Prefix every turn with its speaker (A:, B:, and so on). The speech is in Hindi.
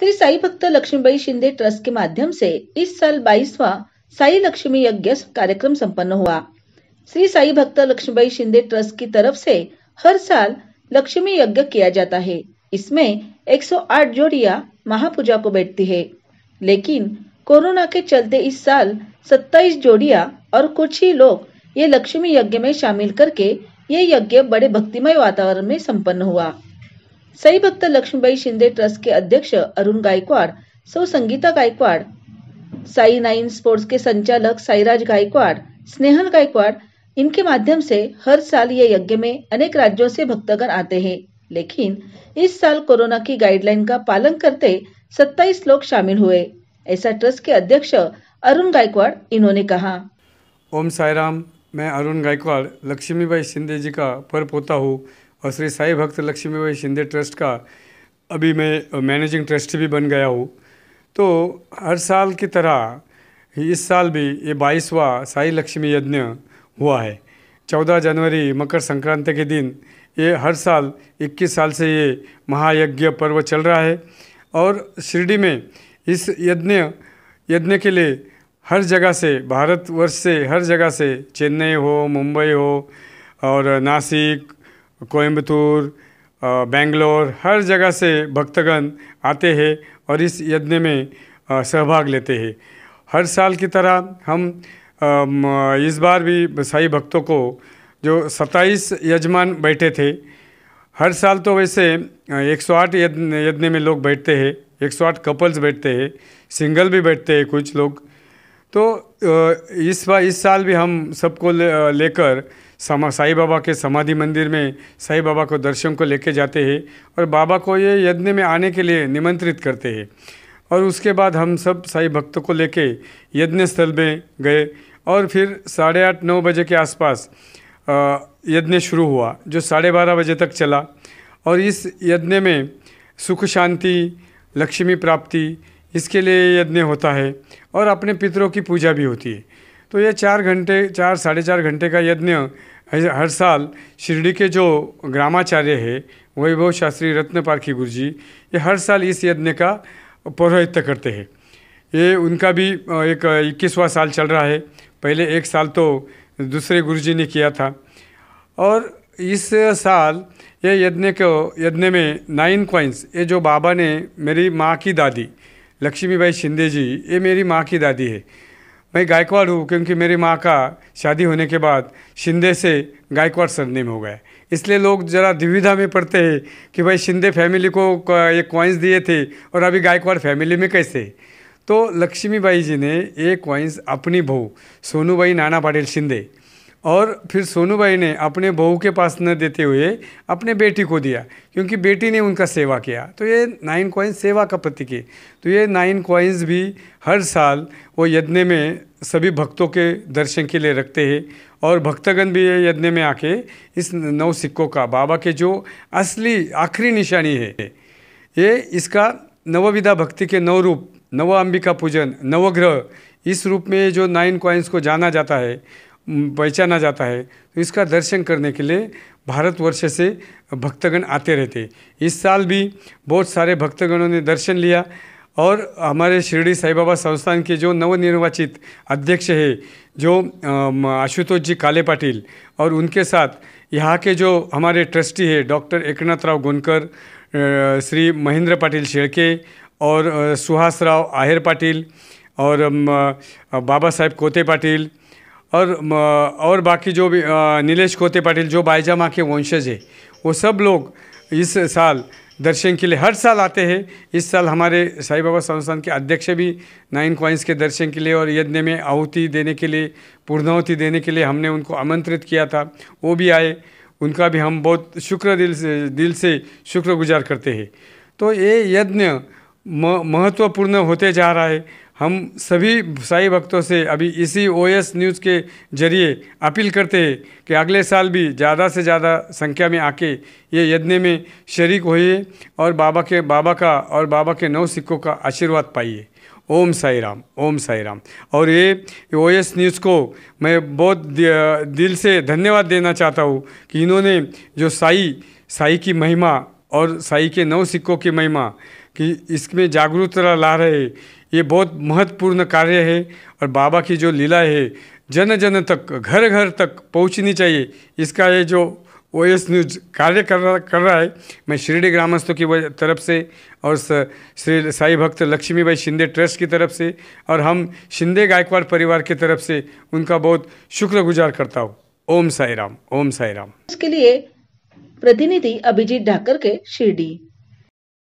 A: श्री साई भक्त लक्ष्मीबाई शिंदे ट्रस्ट के माध्यम से इस साल बाईसवा साई लक्ष्मी यज्ञ कार्यक्रम संपन्न हुआ श्री साई भक्त लक्ष्मीबाई शिंदे ट्रस्ट की तरफ से हर साल लक्ष्मी यज्ञ किया जाता है इसमें 108 जोड़ियां महापूजा को बैठती है लेकिन कोरोना के चलते इस साल 27 जोड़ियां और कुछ ही लोग ये लक्ष्मी यज्ञ में शामिल करके ये यज्ञ बड़े भक्तिमय वातावरण में संपन्न हुआ भक्त लक्ष्मीबाई शिंदे ट्रस्ट के अध्यक्ष अरुण गायकवाड़ सौ संगीता गायकवाड़ साई नाइन स्पोर्ट्स के संचालक साईराज गायकवाड़ स्नेहल गायकवाड़ इनके माध्यम से हर साल ये यज्ञ में अनेक राज्यों से भक्तगण आते हैं लेकिन इस साल कोरोना की गाइडलाइन का पालन करते 27 लोग शामिल हुए ऐसा ट्रस्ट के अध्यक्ष अरुण गायकवाड़ इन्होंने
B: कहा ओम साईराम मैं अरुण गायकवाड़ लक्ष्मीबाई शिंदे जी का पर पोता हूँ और श्री साई भक्त लक्ष्मीबाई शिंदे ट्रस्ट का अभी मैं मैनेजिंग ट्रस्टी भी बन गया हूँ तो हर साल की तरह इस साल भी ये बाईसवा साई लक्ष्मी यज्ञ हुआ है चौदह जनवरी मकर संक्रांति के दिन ये हर साल इक्कीस साल से ये महायज्ञ पर्व चल रहा है और शिरडी में इस यज्ञ यज्ञ के लिए हर जगह से भारतवर्ष से हर जगह से चेन्नई हो मुंबई हो और नासिक कोयम्बतूर बेंगलोर हर जगह से भक्तगण आते हैं और इस यज्ञ में सहभाग लेते हैं हर साल की तरह हम इस बार भी साई भक्तों को जो 27 यजमान बैठे थे हर साल तो वैसे 108 यज्ञ में लोग बैठते हैं 108 कपल्स बैठते हैं सिंगल भी बैठते हैं कुछ लोग तो इस बार इस साल भी हम सबको लेकर ले समा साई बाबा के समाधि मंदिर में साई बाबा को दर्शन को लेके जाते हैं और बाबा को ये यज्ञ में आने के लिए निमंत्रित करते हैं और उसके बाद हम सब साई भक्तों को लेके यज्ञ स्थल में गए और फिर साढ़े आठ नौ बजे के आसपास यज्ञ शुरू हुआ जो साढ़े बारह बजे तक चला और इस यज्ञ में सुख शांति लक्ष्मी प्राप्ति इसके लिए यज्ञ होता है और अपने पितरों की पूजा भी होती है तो ये चार घंटे चार साढ़े चार घंटे का यज्ञ हर साल शिरडी के जो ग्रामाचार्य है वैभव शास्त्री रत्न पारखी गुरु जी ये हर साल इस यज्ञ का पौरोहित्य करते हैं ये उनका भी एक इक्कीसवा साल चल रहा है पहले एक साल तो दूसरे गुरु जी ने किया था और इस साल ये यज्ञ को यज्ञ में नाइन क्वाइंस ये जो बाबा ने मेरी माँ की दादी लक्ष्मीबाई शिंदे जी ये मेरी माँ की दादी है मैं गायकवाड़ हूँ क्योंकि मेरी माँ का शादी होने के बाद शिंदे से गायकवाड़ सरनेम हो गया इसलिए लोग ज़रा दुविधा में पड़ते हैं कि भाई शिंदे फैमिली को ये क्वाइंस दिए थे और अभी गायकवाड़ फैमिली में कैसे तो लक्ष्मीबाई जी ने ये क्वाइंस अपनी बहू सोनूबाई नाना पाटिल शिंदे और फिर सोनू भाई ने अपने बहू के पास न देते हुए अपने बेटी को दिया क्योंकि बेटी ने उनका सेवा किया तो ये नाइन कॉइन्स सेवा का प्रतीक है तो ये नाइन कॉइन्स भी हर साल वो यज्ञ में सभी भक्तों के दर्शन के लिए रखते हैं और भक्तगण भी ये यज्ञ में आके इस नौ सिक्कों का बाबा के जो असली आखिरी निशानी है ये इसका नवविधा भक्ति के नव रूप नव अंबिका पूजन नवग्रह इस रूप में जो नाइन कॉइन्स को जाना जाता है पहचाना जाता है तो इसका दर्शन करने के लिए भारतवर्ष से भक्तगण आते रहते इस साल भी बहुत सारे भक्तगणों ने दर्शन लिया और हमारे शिरडी साई बाबा संस्थान के जो नवनिर्वाचित अध्यक्ष है जो आशुतोष जी काले पाटिल और उनके साथ यहाँ के जो हमारे ट्रस्टी है डॉक्टर एकनाथ राव गोनकर श्री महेंद्र पाटिल शेड़के और सुहास राव आहिर पाटिल और बाबा साहेब कोते पाटिल और और बाकी जो भी नीलेश कोते पाटिल जो माँ के वंशज है वो सब लोग इस साल दर्शन के लिए हर साल आते हैं इस साल हमारे साईं बाबा संस्थान के अध्यक्ष भी नाइन क्वाइंस के दर्शन के लिए और यज्ञ में आहुति देने के लिए पूर्णाहुति देने के लिए हमने उनको आमंत्रित किया था वो भी आए उनका भी हम बहुत शुक्र दिल से दिल से शुक्रगुजार करते हैं तो ये यज्ञ महत्वपूर्ण होते जा रहा है हम सभी साई भक्तों से अभी इसी ओएस न्यूज़ के जरिए अपील करते हैं कि अगले साल भी ज़्यादा से ज़्यादा संख्या में आके ये यज्ञ में शरीक होइए और बाबा के बाबा का और बाबा के नौ सिक्कों का आशीर्वाद पाइए ओम साई राम ओम साई राम और ये ओ एस न्यूज़ को मैं बहुत दिल से धन्यवाद देना चाहता हूँ कि इन्होंने जो साई साई की महिमा और साई के नौ सिक्कों की महिमा कि इसमें जागरूकता ला रहे ये बहुत महत्वपूर्ण कार्य है और बाबा की जो लीला है जन जन तक घर घर तक पहुंचनी चाहिए इसका ये जो ओ एस न्यूज कार्य कर रहा कर रहा है मैं शिरडी ग्रामस्थों की तरफ से और श्री साई भक्त लक्ष्मीबाई शिंदे ट्रस्ट की तरफ से और हम शिंदे गायकवाड़ परिवार की तरफ से उनका बहुत शुक्रगुजार करता हूँ ओम साई राम ओम साई राम
A: इसके लिए प्रतिनिधि अभिजीत ढाकर के शिरडी